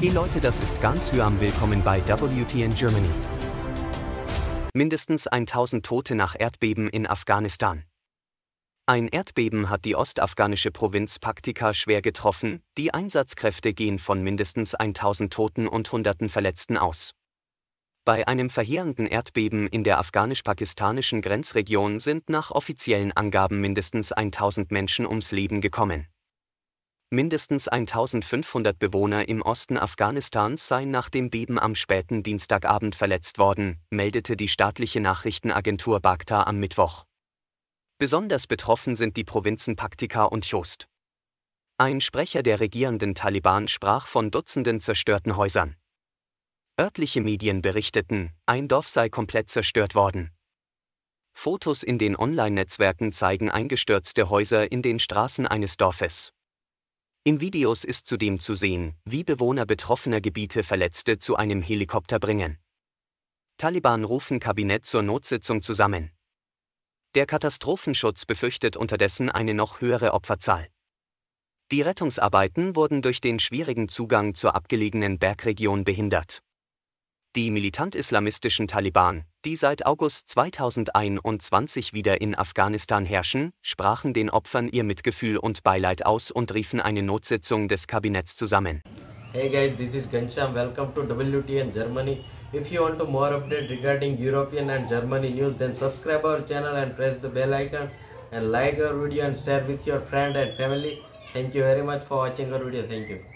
Hey Leute, das ist ganz Hyam. Willkommen bei WTN Germany. Mindestens 1000 Tote nach Erdbeben in Afghanistan. Ein Erdbeben hat die ostafghanische Provinz Paktika schwer getroffen, die Einsatzkräfte gehen von mindestens 1000 Toten und Hunderten Verletzten aus. Bei einem verheerenden Erdbeben in der afghanisch-pakistanischen Grenzregion sind nach offiziellen Angaben mindestens 1000 Menschen ums Leben gekommen. Mindestens 1500 Bewohner im Osten Afghanistans seien nach dem Beben am späten Dienstagabend verletzt worden, meldete die staatliche Nachrichtenagentur Bagda am Mittwoch. Besonders betroffen sind die Provinzen Paktika und Chost. Ein Sprecher der regierenden Taliban sprach von Dutzenden zerstörten Häusern. Örtliche Medien berichteten, ein Dorf sei komplett zerstört worden. Fotos in den Online-Netzwerken zeigen eingestürzte Häuser in den Straßen eines Dorfes. In Videos ist zudem zu sehen, wie Bewohner betroffener Gebiete Verletzte zu einem Helikopter bringen. Taliban rufen Kabinett zur Notsitzung zusammen. Der Katastrophenschutz befürchtet unterdessen eine noch höhere Opferzahl. Die Rettungsarbeiten wurden durch den schwierigen Zugang zur abgelegenen Bergregion behindert die militant-islamistischen Taliban, die seit August 2021 wieder in Afghanistan herrschen, sprachen den Opfern ihr Mitgefühl und Beileid aus und riefen eine Notsitzung des Kabinetts zusammen. Hey guys, this is Gansham. Welcome to WTN Germany. If you want to more update regarding European and Germany news, then subscribe our channel and press the bell icon and like our video and share with your friend and family. Thank you very much for watching our video. Thank you.